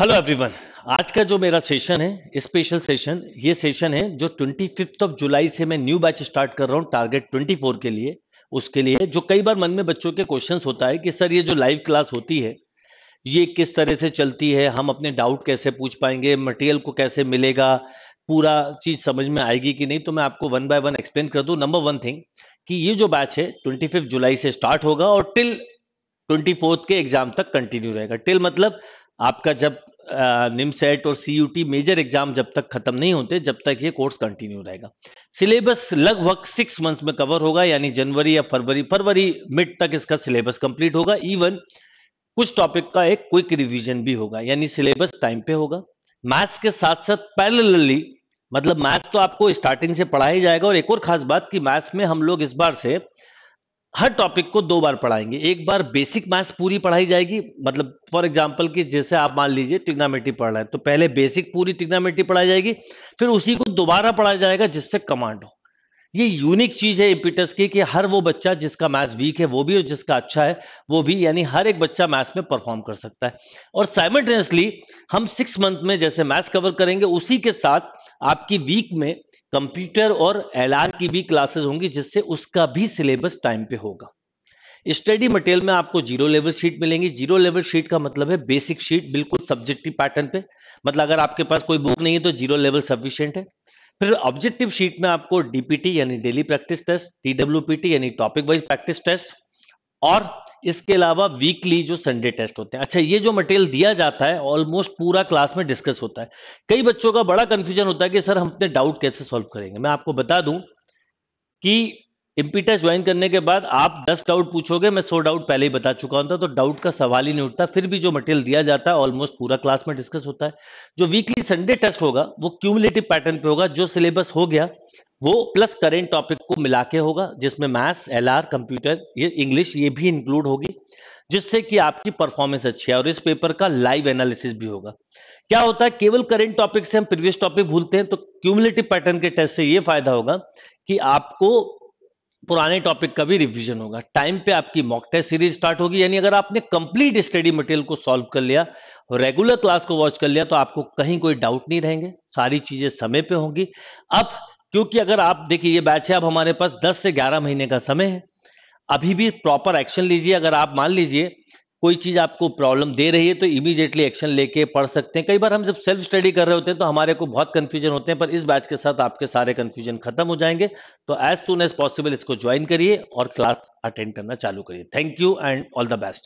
hello everyone आज का जो मेरा सेशन है स्पेशल सेशन ये सेशन है जो ट्वेंटी फिफ्थ ऑफ जुलाई से मैं न्यू बैच स्टार्ट कर रहा हूँ टारगेट ट्वेंटी फोर के लिए उसके लिए जो कई बार मन में बच्चों के क्वेश्चन होता है कि सर ये जो लाइव क्लास होती है ये किस तरह से चलती है हम अपने डाउट कैसे पूछ पाएंगे मटेरियल को कैसे मिलेगा पूरा चीज समझ में आएगी कि नहीं तो मैं आपको वन बाय वन एक्सप्लेन कर दू नंबर वन थिंग कि ये जो बैच है ट्वेंटी जुलाई से स्टार्ट होगा और टिल ट्वेंटी के एग्जाम तक कंटिन्यू रहेगा टिल मतलब आपका जब निम सेट और सीयूटी मेजर एग्जाम जब तक खत्म नहीं होते जब तक ये कोर्स कंटिन्यू रहेगा सिलेबस लगभग सिक्स मंथ्स में कवर होगा यानी जनवरी या फरवरी फरवरी मिड तक इसका सिलेबस कंप्लीट होगा इवन कुछ टॉपिक का एक क्विक रिवीजन भी होगा यानी सिलेबस टाइम पे होगा मैथ्स के साथ साथ पैरेलली मतलब मैथ्स तो आपको स्टार्टिंग से पढ़ाया जाएगा और एक और खास बात कि मैथ्स में हम लोग इस बार से हर टॉपिक को दो बार पढ़ाएंगे एक बार बेसिक मैथ्स पूरी पढ़ाई जाएगी मतलब फॉर एग्जाम्पल कि जैसे आप मान लीजिए टिग्नामेट्री पढ़ रहे हैं तो पहले बेसिक पूरी टिग्नामेट्री पढ़ाई जाएगी फिर उसी को दोबारा पढ़ाया जाएगा जिससे कमांड हो ये यूनिक चीज है इम्पिटस की कि हर वो बच्चा जिसका मैथ्स वीक है वो भी और जिसका अच्छा है वो भी यानी हर एक बच्चा मैथ्स में परफॉर्म कर सकता है और साइमल्टेनियसली हम सिक्स मंथ में जैसे मैथ्स कवर करेंगे उसी के साथ आपकी वीक में कंप्यूटर और एल की भी क्लासेस होंगी जिससे उसका भी सिलेबस टाइम पे होगा स्टडी मटेरियल में आपको जीरो लेवल शीट मिलेंगी जीरो लेवल शीट का मतलब है बेसिक शीट बिल्कुल सब्जेक्टिव पैटर्न पे मतलब अगर आपके पास कोई बुक नहीं है तो जीरो लेवल सफिशियंट है फिर ऑब्जेक्टिव शीट में आपको डीपीटी यानी डेली प्रैक्टिस टेस्ट टीडब्ल्यूपीटी यानी टॉपिक वाइज प्रैक्टिस टेस्ट और इसके अलावा वीकली जो संडे टेस्ट होते हैं अच्छा ये जो मटेरियल दिया जाता है ऑलमोस्ट पूरा क्लास में डिस्कस होता है कई बच्चों का बड़ा कंफ्यूजन होता है कि सर हम अपने डाउट कैसे सॉल्व करेंगे मैं आपको बता दूं कि इम्पीटा ज्वाइन करने के बाद आप 10 डाउट पूछोगे मैं 100 डाउट पहले ही बता चुका होता तो डाउट का सवाल ही नहीं उठता फिर भी जो मटेरियल दिया जाता है ऑलमोस्ट पूरा क्लास में डिस्कस होता है जो वीकली संडे टेस्ट होगा वो क्यूमुलेटिव पैटर्न पे होगा जो सिलेबस हो गया वो प्लस करेंट टॉपिक को मिला के होगा जिसमें मैथ्स एल कंप्यूटर ये इंग्लिश ये भी इंक्लूड होगी जिससे कि आपकी परफॉर्मेंस अच्छी है और इस पेपर का लाइव एनालिसिस भी होगा क्या होता है केवल करेंट टॉपिक से हम प्रीवियस टॉपिक भूलते हैं तो क्यूमुलेटिव पैटर्न के टेस्ट से ये फायदा होगा कि आपको पुराने टॉपिक का भी रिवीजन होगा टाइम पे आपकी मॉक टेस्ट सीरीज स्टार्ट होगी यानी अगर आपने कंप्लीट स्टडी मटेरियल को सॉल्व कर लिया रेगुलर क्लास को वॉच कर लिया तो आपको कहीं कोई डाउट नहीं रहेंगे सारी चीजें समय पे होंगी अब क्योंकि अगर आप देखिए ये बैच है अब हमारे पास 10 से 11 महीने का समय है अभी भी प्रॉपर एक्शन लीजिए अगर आप मान लीजिए कोई चीज़ आपको प्रॉब्लम दे रही है तो इमीडिएटली एक्शन लेके पढ़ सकते हैं कई बार हम जब सेल्फ स्टडी कर रहे होते हैं तो हमारे को बहुत कन्फ्यूजन होते हैं पर इस बैच के साथ आपके सारे कन्फ्यूजन खत्म हो जाएंगे तो एज सुन एज पॉसिबल इसको ज्वाइन करिए और क्लास अटेंड करना चालू करिए thank you and all the best